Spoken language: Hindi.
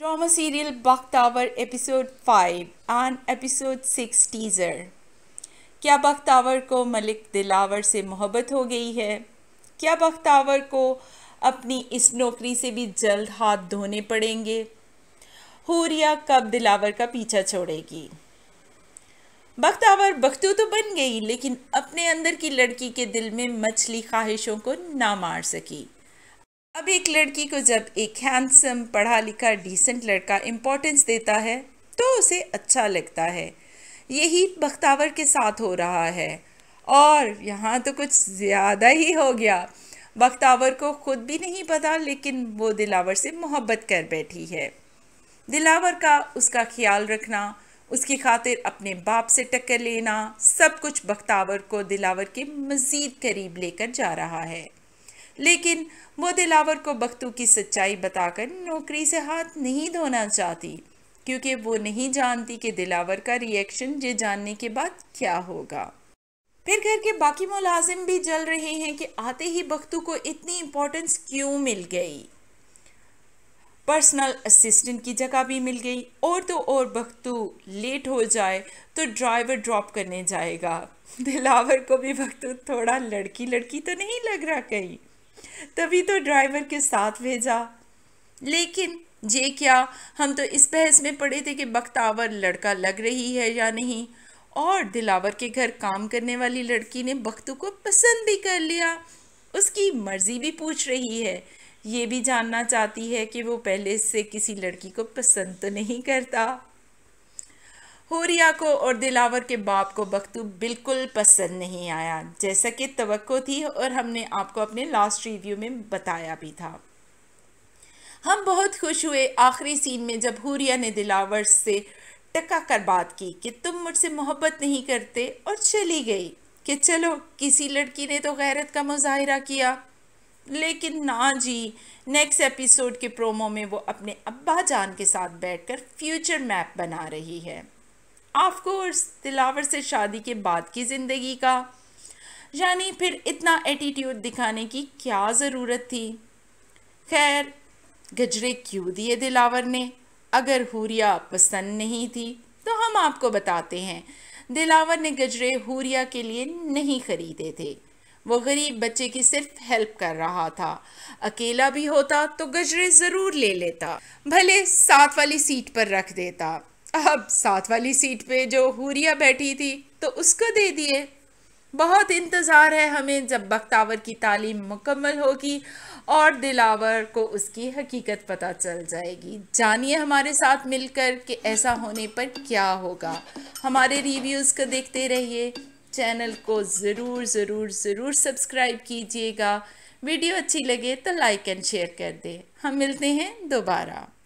drama serial Buck Tower episode 5 and episode 6 teaser क्या बख्तावर को मलिक दिलावर से मोहब्बत हो गई है क्या बख्तावर को अपनी इस नौकरी से भी जल्द हाथ धोने पड़ेंगे हूरिया कब दिलावर का पीछा छोड़ेगी बख्तावर बख्तू तो बन गई लेकिन अपने अंदर की लड़की के दिल में मछली ख्वाहिशों को ना मार सकी अब एक लड़की को जब एक हैंडसम पढ़ा लिखा डिसेंट लड़का इम्पोर्टेंस देता है तो उसे अच्छा लगता है यही बख्तावर के साथ हो रहा है और यहाँ तो कुछ ज़्यादा ही हो गया बख्तावर को ख़ुद भी नहीं पता लेकिन वो दिलावर से मोहब्बत कर बैठी है दिलावर का उसका ख्याल रखना उसकी खातिर अपने बाप से टक्कर लेना सब कुछ बख्तावर को दिलावर के मज़ीद करीब लेकर जा रहा है लेकिन वो दिलावर को बख्तू की सच्चाई बताकर नौकरी से हाथ नहीं धोना चाहती क्योंकि वो नहीं जानती कि दिलावर का रिएक्शन ये जानने के बाद क्या होगा फिर घर के बाकी मुलाजिम भी जल रहे हैं कि आते ही बख्तू को इतनी इम्पोर्टेंस क्यों मिल गई पर्सनल असिस्टेंट की जगह भी मिल गई और तो और बख्तू लेट हो जाए तो ड्राइवर ड्रॉप करने जाएगा दिलावर को भी बख्तू थोड़ा लड़की लड़की तो नहीं लग रहा कहीं तभी तो ड्राइवर के साथ भेजा लेकिन ये क्या हम तो इस बहस में पड़े थे कि बख्तावर लड़का लग रही है या नहीं और दिलावर के घर काम करने वाली लड़की ने बख्तू को पसंद भी कर लिया उसकी मर्ज़ी भी पूछ रही है ये भी जानना चाहती है कि वो पहले से किसी लड़की को पसंद तो नहीं करता होरिया को और दिलावर के बाप को बख्तू बिल्कुल पसंद नहीं आया जैसा कि तो थी और हमने आपको अपने लास्ट रिव्यू में बताया भी था हम बहुत खुश हुए आखिरी सीन में जब हुरिया ने दिलावर से टका कर बात की कि तुम मुझसे मोहब्बत नहीं करते और चली गई कि चलो किसी लड़की ने तो गैरत का मुजाहरा किया लेकिन ना जी नेक्स्ट एपिसोड के प्रोमो में वो अपने अब्बा जान के साथ बैठकर फ्यूचर मैप बना रही है ऑफकोर्स दिलावर से शादी के बाद की ज़िंदगी का यानी फिर इतना एटीट्यूड दिखाने की क्या ज़रूरत थी खैर गजरे क्यों दिए दिलावर ने अगर हुरिया पसंद नहीं थी तो हम आपको बताते हैं दिलावर ने गजरे हुरिया के लिए नहीं ख़रीदे थे वो गरीब बच्चे की सिर्फ हेल्प कर रहा था अकेला भी होता तो गजरे ज़रूर ले लेता भले साथ वाली सीट पर रख देता अब साथ वाली सीट पे जो हुरिया बैठी थी तो उसको दे दिए बहुत इंतज़ार है हमें जब बख्तावर की तालीम मुकम्मल होगी और दिलावर को उसकी हकीकत पता चल जाएगी जानिए हमारे साथ मिलकर कि ऐसा होने पर क्या होगा हमारे रिव्यूज़ को देखते रहिए चैनल को ज़रूर ज़रूर ज़रूर सब्सक्राइब कीजिएगा वीडियो अच्छी लगे तो लाइक एंड शेयर कर दें हम मिलते हैं दोबारा